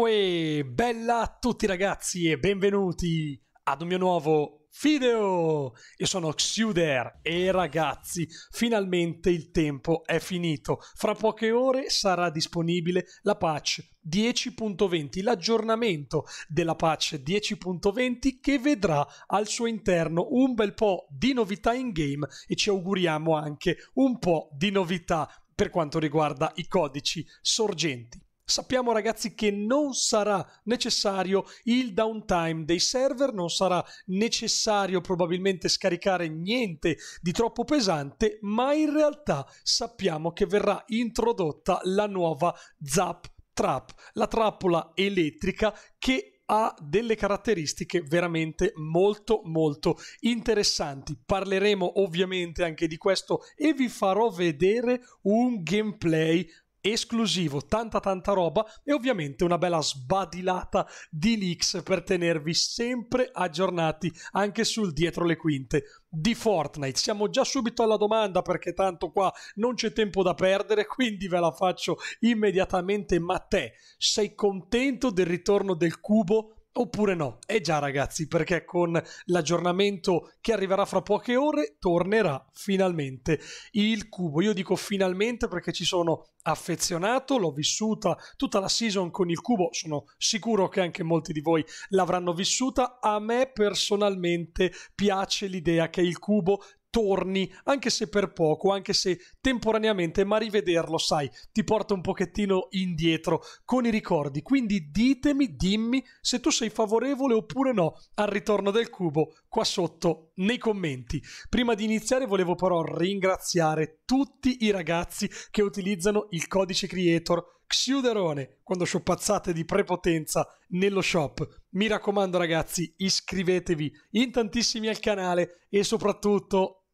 Uè, bella a tutti ragazzi e benvenuti ad un mio nuovo video! Io sono Xuder e ragazzi, finalmente il tempo è finito. Fra poche ore sarà disponibile la patch 10.20, l'aggiornamento della patch 10.20 che vedrà al suo interno un bel po' di novità in game e ci auguriamo anche un po' di novità per quanto riguarda i codici sorgenti. Sappiamo ragazzi che non sarà necessario il downtime dei server, non sarà necessario probabilmente scaricare niente di troppo pesante, ma in realtà sappiamo che verrà introdotta la nuova Zap Trap, la trappola elettrica che ha delle caratteristiche veramente molto molto interessanti. Parleremo ovviamente anche di questo e vi farò vedere un gameplay esclusivo, tanta tanta roba e ovviamente una bella sbadilata di leaks per tenervi sempre aggiornati anche sul dietro le quinte di Fortnite. Siamo già subito alla domanda perché tanto qua non c'è tempo da perdere, quindi ve la faccio immediatamente. Ma te sei contento del ritorno del cubo oppure no. E già ragazzi, perché con l'aggiornamento che arriverà fra poche ore tornerà finalmente il cubo. Io dico finalmente perché ci sono affezionato, l'ho vissuta tutta la season con il cubo, sono sicuro che anche molti di voi l'avranno vissuta. A me personalmente piace l'idea che il cubo torni, anche se per poco, anche se temporaneamente, ma rivederlo, sai, ti porta un pochettino indietro con i ricordi. Quindi ditemi, dimmi se tu sei favorevole oppure no al ritorno del cubo qua sotto nei commenti. Prima di iniziare volevo però ringraziare tutti i ragazzi che utilizzano il codice creator Xiuderone quando shoppazzate di prepotenza nello shop. Mi raccomando ragazzi, iscrivetevi in tantissimi al canale e soprattutto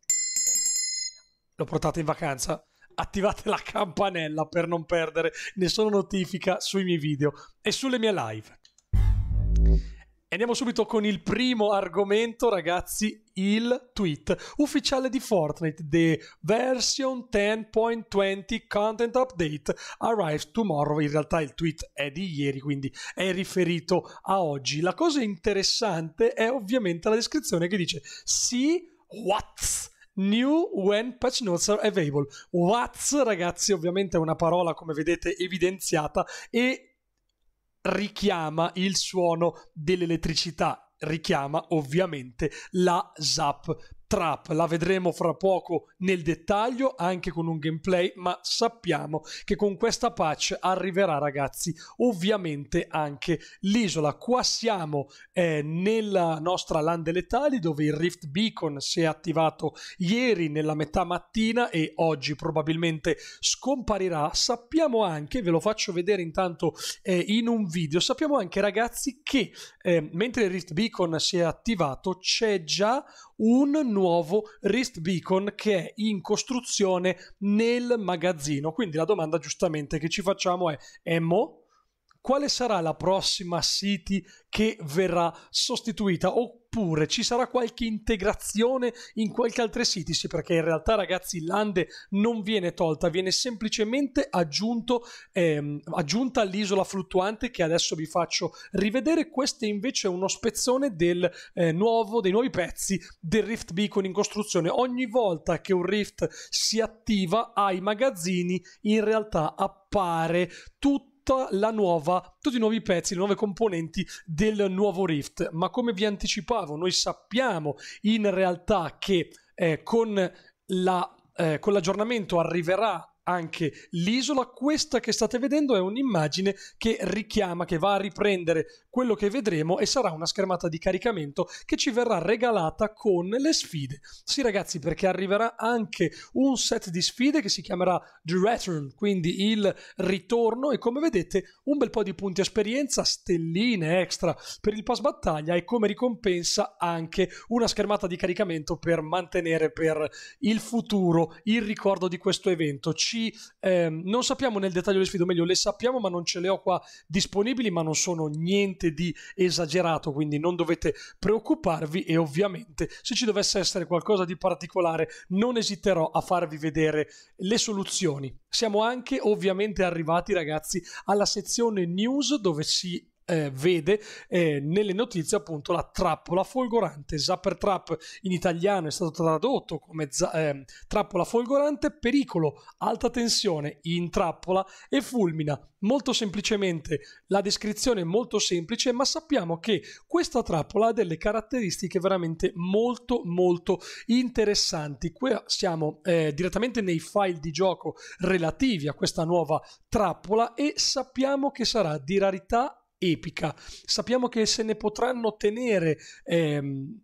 lo portate in vacanza attivate la campanella per non perdere nessuna notifica sui miei video e sulle mie live. Andiamo subito con il primo argomento, ragazzi, il tweet ufficiale di Fortnite, The Version 10.20 Content Update Arrives Tomorrow. In realtà il tweet è di ieri, quindi è riferito a oggi. La cosa interessante è ovviamente la descrizione che dice See what's New when patch notes are available. What's, ragazzi, ovviamente è una parola come vedete evidenziata e richiama il suono dell'elettricità, richiama ovviamente la ZAP Trap, la vedremo fra poco nel dettaglio, anche con un gameplay, ma sappiamo che con questa patch arriverà ragazzi ovviamente anche l'isola. Qua siamo eh, nella nostra land letali dove il Rift Beacon si è attivato ieri nella metà mattina e oggi probabilmente scomparirà. Sappiamo anche, ve lo faccio vedere intanto eh, in un video, sappiamo anche ragazzi che eh, mentre il Rift Beacon si è attivato c'è già un nuovo wrist beacon che è in costruzione nel magazzino. Quindi la domanda giustamente che ci facciamo è, Emmo, quale sarà la prossima City che verrà sostituita o oppure ci sarà qualche integrazione in qualche altro sito, sì, perché in realtà ragazzi l'Ande non viene tolta, viene semplicemente aggiunto, ehm, aggiunta all'isola fluttuante che adesso vi faccio rivedere, questo è invece è uno spezzone del, eh, nuovo, dei nuovi pezzi del Rift Beacon in costruzione, ogni volta che un Rift si attiva ai magazzini in realtà appare tutto tutta la nuova, tutti i nuovi pezzi, le nuove componenti del nuovo Rift. Ma come vi anticipavo, noi sappiamo in realtà che eh, con, la, eh, con l'aggiornamento arriverà anche l'isola. Questa che state vedendo è un'immagine che richiama, che va a riprendere quello che vedremo e sarà una schermata di caricamento che ci verrà regalata con le sfide. Sì ragazzi, perché arriverà anche un set di sfide che si chiamerà The Return, quindi il ritorno e come vedete un bel po' di punti esperienza, stelline extra per il pass battaglia e come ricompensa anche una schermata di caricamento per mantenere per il futuro il ricordo di questo evento. Ci dici eh, non sappiamo nel dettaglio le sfide, o meglio le sappiamo ma non ce le ho qua disponibili, ma non sono niente di esagerato, quindi non dovete preoccuparvi e ovviamente se ci dovesse essere qualcosa di particolare non esiterò a farvi vedere le soluzioni. Siamo anche ovviamente arrivati ragazzi alla sezione news dove si eh, vede eh, nelle notizie appunto la trappola folgorante. Zappertrap in italiano è stato tradotto come za- eh, trappola folgorante, pericolo, alta tensione, in trappola e fulmina. Molto semplicemente la descrizione è molto semplice, ma sappiamo che questa trappola ha delle caratteristiche veramente molto molto interessanti. Qui siamo eh, direttamente nei file di gioco relativi a questa nuova trappola e sappiamo che sarà di rarità epica. Sappiamo che se ne potranno tenere. Ehm,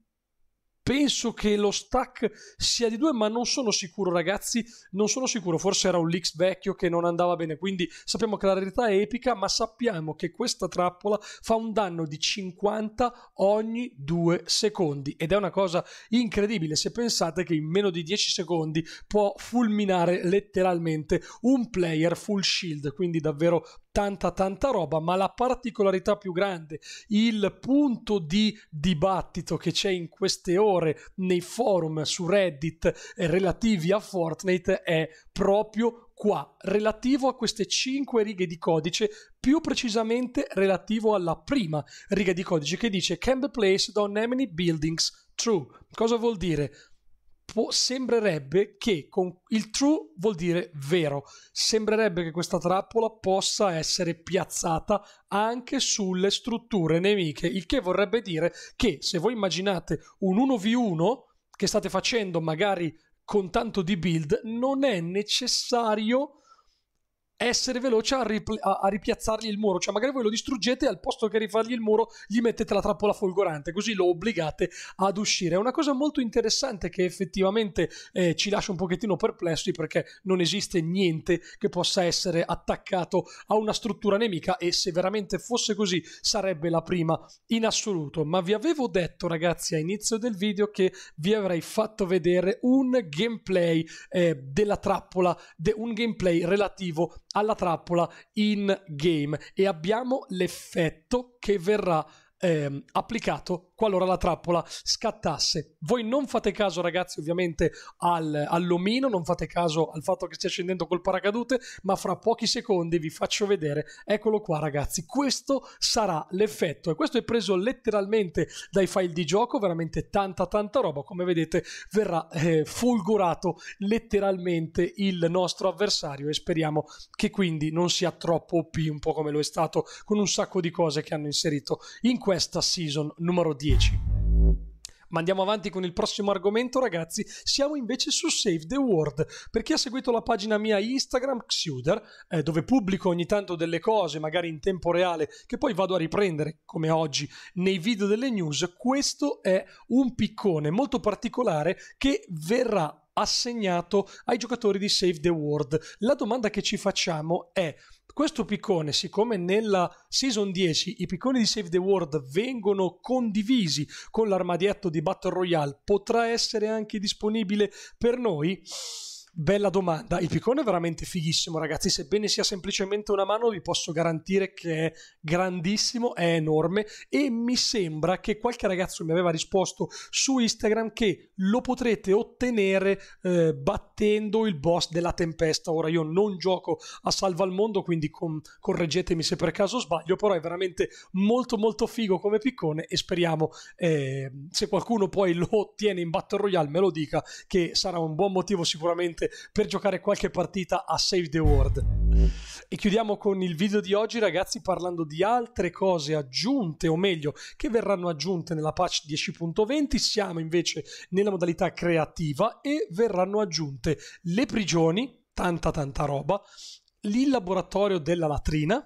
penso che lo stack sia di due, ma non sono sicuro, ragazzi. Non sono sicuro. Forse era un leaks vecchio che non andava bene. Quindi sappiamo che la rarità è epica, ma sappiamo che questa trappola fa un danno di 50 ogni due secondi. Ed è una cosa incredibile se pensate che in meno di 10 secondi può fulminare letteralmente un player full shield. Quindi davvero tanta tanta roba, ma la particolarità più grande, il punto di dibattito che c'è in queste ore nei forum su Reddit relativi a Fortnite è proprio qua, relativo a queste cinque righe di codice, più precisamente relativo alla prima riga di codice che dice can the place don't have any buildings true. Cosa vuol dire? può, sembrerebbe che con il true vuol dire vero, sembrerebbe che questa trappola possa essere piazzata anche sulle strutture nemiche, il che vorrebbe dire che se voi immaginate un 1v1 che state facendo magari con tanto di build, non è necessario essere veloce a, ripl- a, a, ripiazzargli il muro. Cioè, magari voi lo distruggete e al posto che rifargli il muro gli mettete la trappola folgorante, così lo obbligate ad uscire. È una cosa molto interessante che effettivamente eh, ci lascia un pochettino perplessi perché non esiste niente che possa essere attaccato a una struttura nemica e se veramente fosse così sarebbe la prima in assoluto. Ma vi avevo detto, ragazzi, a inizio del video che vi avrei fatto vedere un gameplay eh, della trappola, de- un gameplay relativo alla trappola in game e abbiamo l'effetto che verrà eh, applicato qualora la trappola scattasse. Voi non fate caso, ragazzi, ovviamente al, all'omino, non fate caso al fatto che stia scendendo col paracadute, ma fra pochi secondi vi faccio vedere. Eccolo qua, ragazzi. Questo sarà l'effetto e questo è preso letteralmente dai file di gioco, veramente tanta tanta roba. Come vedete, verrà eh, folgorato letteralmente il nostro avversario e speriamo che quindi non sia troppo OP, un po' come lo è stato con un sacco di cose che hanno inserito in questa season numero 10. 10. Ma andiamo avanti con il prossimo argomento, ragazzi. Siamo invece su Save the World. Per chi ha seguito la pagina mia Instagram, Xuder, eh, dove pubblico ogni tanto delle cose, magari in tempo reale, che poi vado a riprendere, come oggi, nei video delle news, questo è un piccone molto particolare che verrà assegnato ai giocatori di Save the World. La domanda che ci facciamo è questo piccone, siccome nella season 10 i picconi di Save the World vengono condivisi con l'armadietto di Battle Royale, potrà essere anche disponibile per noi? Bella domanda. Il piccone è veramente fighissimo, ragazzi. Sebbene sia semplicemente una mano, vi posso garantire che è grandissimo, è enorme. E mi sembra che qualche ragazzo mi aveva risposto su Instagram che lo potrete ottenere eh, battendo il boss della tempesta. Ora io non gioco a salva al mondo, quindi com- correggetemi se per caso sbaglio. Però è veramente molto molto figo come piccone. E speriamo eh, se qualcuno poi lo ottiene in Battle Royale me lo dica che sarà un buon motivo sicuramente per giocare qualche partita a Save the World. E chiudiamo con il video di oggi, ragazzi, parlando di altre cose aggiunte, o meglio, che verranno aggiunte nella patch 10.20. Siamo invece nella modalità creativa e verranno aggiunte le prigioni, tanta tanta roba, il laboratorio della latrina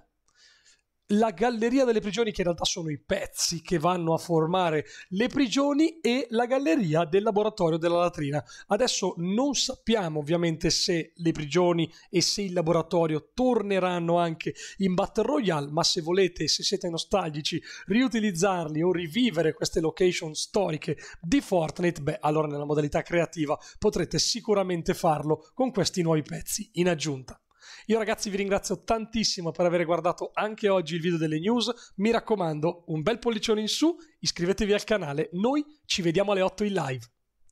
la galleria delle prigioni, che in realtà sono i pezzi che vanno a formare le prigioni, e la galleria del laboratorio della latrina. Adesso non sappiamo ovviamente se le prigioni e se il laboratorio torneranno anche in Battle Royale, ma se volete, se siete nostalgici, riutilizzarli o rivivere queste location storiche di Fortnite, beh, allora nella modalità creativa potrete sicuramente farlo con questi nuovi pezzi in aggiunta. Io ragazzi vi ringrazio tantissimo per aver guardato anche oggi il video delle news. Mi raccomando, un bel pollicione in su, iscrivetevi al canale. Noi ci vediamo alle 8 in live.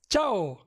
Ciao!